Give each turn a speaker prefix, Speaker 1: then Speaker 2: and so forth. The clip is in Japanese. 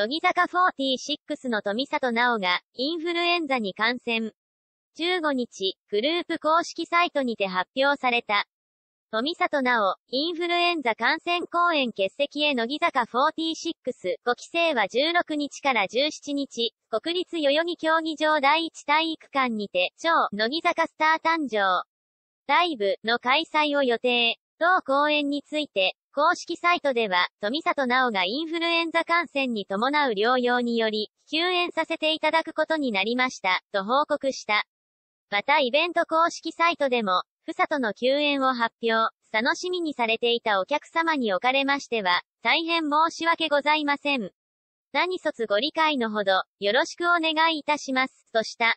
Speaker 1: 乃木坂46の富里奈緒が、インフルエンザに感染。15日、グループ公式サイトにて発表された。富里奈緒、インフルエンザ感染公演欠席へ乃木坂46、5期生は16日から17日、国立代々木競技場第一体育館にて、超、乃木坂スター誕生。ライブの開催を予定。同講演について、公式サイトでは、富里奈緒がインフルエンザ感染に伴う療養により、休園させていただくことになりました、と報告した。またイベント公式サイトでも、ふさとの休園を発表、楽しみにされていたお客様におかれましては、大変申し訳ございません。何卒ご理解のほど、よろしくお願いいたします、とした。